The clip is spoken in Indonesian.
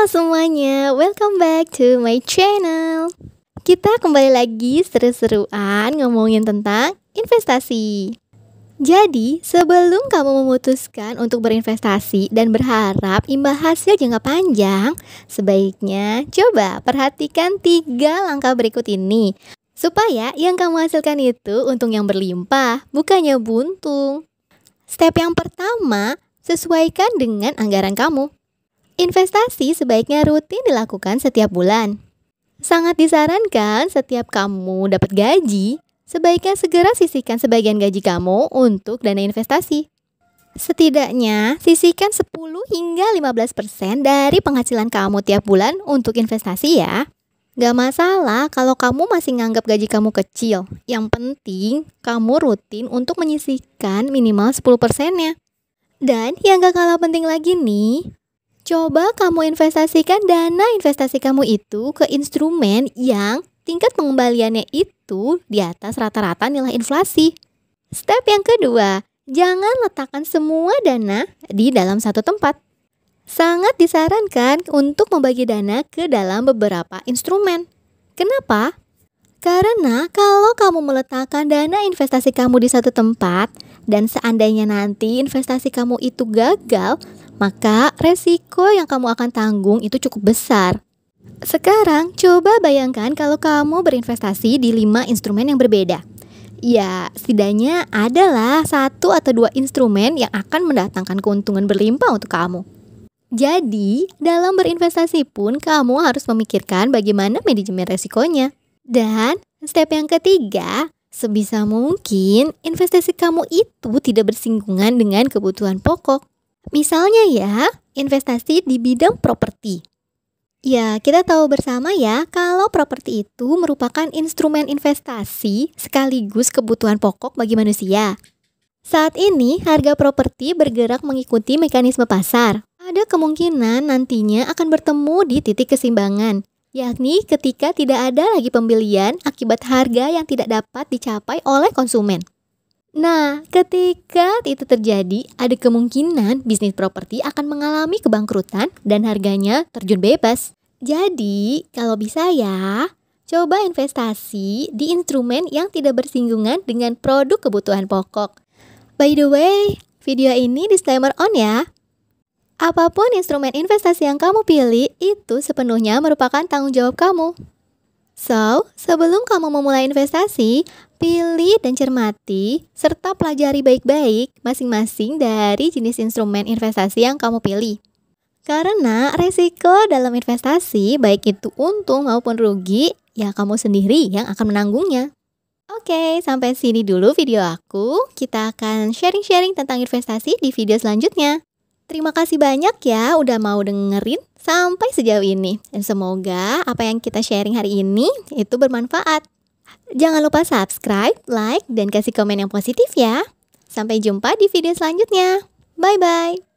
Halo semuanya, welcome back to my channel Kita kembali lagi seru-seruan ngomongin tentang investasi Jadi, sebelum kamu memutuskan untuk berinvestasi dan berharap imbal hasil jangka panjang Sebaiknya coba perhatikan tiga langkah berikut ini Supaya yang kamu hasilkan itu untung yang berlimpah, bukannya buntung Step yang pertama, sesuaikan dengan anggaran kamu Investasi sebaiknya rutin dilakukan setiap bulan. Sangat disarankan setiap kamu dapat gaji, sebaiknya segera sisihkan sebagian gaji kamu untuk dana investasi. Setidaknya sisihkan 10 hingga 15% persen dari penghasilan kamu tiap bulan untuk investasi ya. Gak masalah kalau kamu masih nganggap gaji kamu kecil. Yang penting, kamu rutin untuk menyisihkan minimal 10 persennya. Dan yang gak kalah penting lagi nih, Coba kamu investasikan dana investasi kamu itu ke instrumen yang tingkat pengembaliannya itu di atas rata-rata nilai inflasi. Step yang kedua, jangan letakkan semua dana di dalam satu tempat. Sangat disarankan untuk membagi dana ke dalam beberapa instrumen. Kenapa? Karena kalau kamu meletakkan dana investasi kamu di satu tempat, dan seandainya nanti investasi kamu itu gagal, maka resiko yang kamu akan tanggung itu cukup besar. Sekarang, coba bayangkan kalau kamu berinvestasi di lima instrumen yang berbeda. Ya, setidaknya adalah satu atau dua instrumen yang akan mendatangkan keuntungan berlimpah untuk kamu. Jadi, dalam berinvestasi pun kamu harus memikirkan bagaimana manajemen resikonya. Dan step yang ketiga, sebisa mungkin investasi kamu itu tidak bersinggungan dengan kebutuhan pokok. Misalnya ya, investasi di bidang properti. Ya, kita tahu bersama ya kalau properti itu merupakan instrumen investasi sekaligus kebutuhan pokok bagi manusia. Saat ini, harga properti bergerak mengikuti mekanisme pasar. Ada kemungkinan nantinya akan bertemu di titik keseimbangan, yakni ketika tidak ada lagi pembelian akibat harga yang tidak dapat dicapai oleh konsumen. Nah, ketika itu terjadi, ada kemungkinan bisnis properti akan mengalami kebangkrutan dan harganya terjun bebas. Jadi, kalau bisa ya, coba investasi di instrumen yang tidak bersinggungan dengan produk kebutuhan pokok. By the way, video ini disclaimer on ya. Apapun instrumen investasi yang kamu pilih, itu sepenuhnya merupakan tanggung jawab kamu. So, sebelum kamu memulai investasi, pilih dan cermati serta pelajari baik-baik masing-masing dari jenis instrumen investasi yang kamu pilih. Karena resiko dalam investasi, baik itu untung maupun rugi, ya kamu sendiri yang akan menanggungnya. Oke, sampai sini dulu video aku. Kita akan sharing-sharing tentang investasi di video selanjutnya. Terima kasih banyak ya udah mau dengerin sampai sejauh ini. Dan semoga apa yang kita sharing hari ini itu bermanfaat. Jangan lupa subscribe, like, dan kasih komen yang positif ya. Sampai jumpa di video selanjutnya. Bye-bye.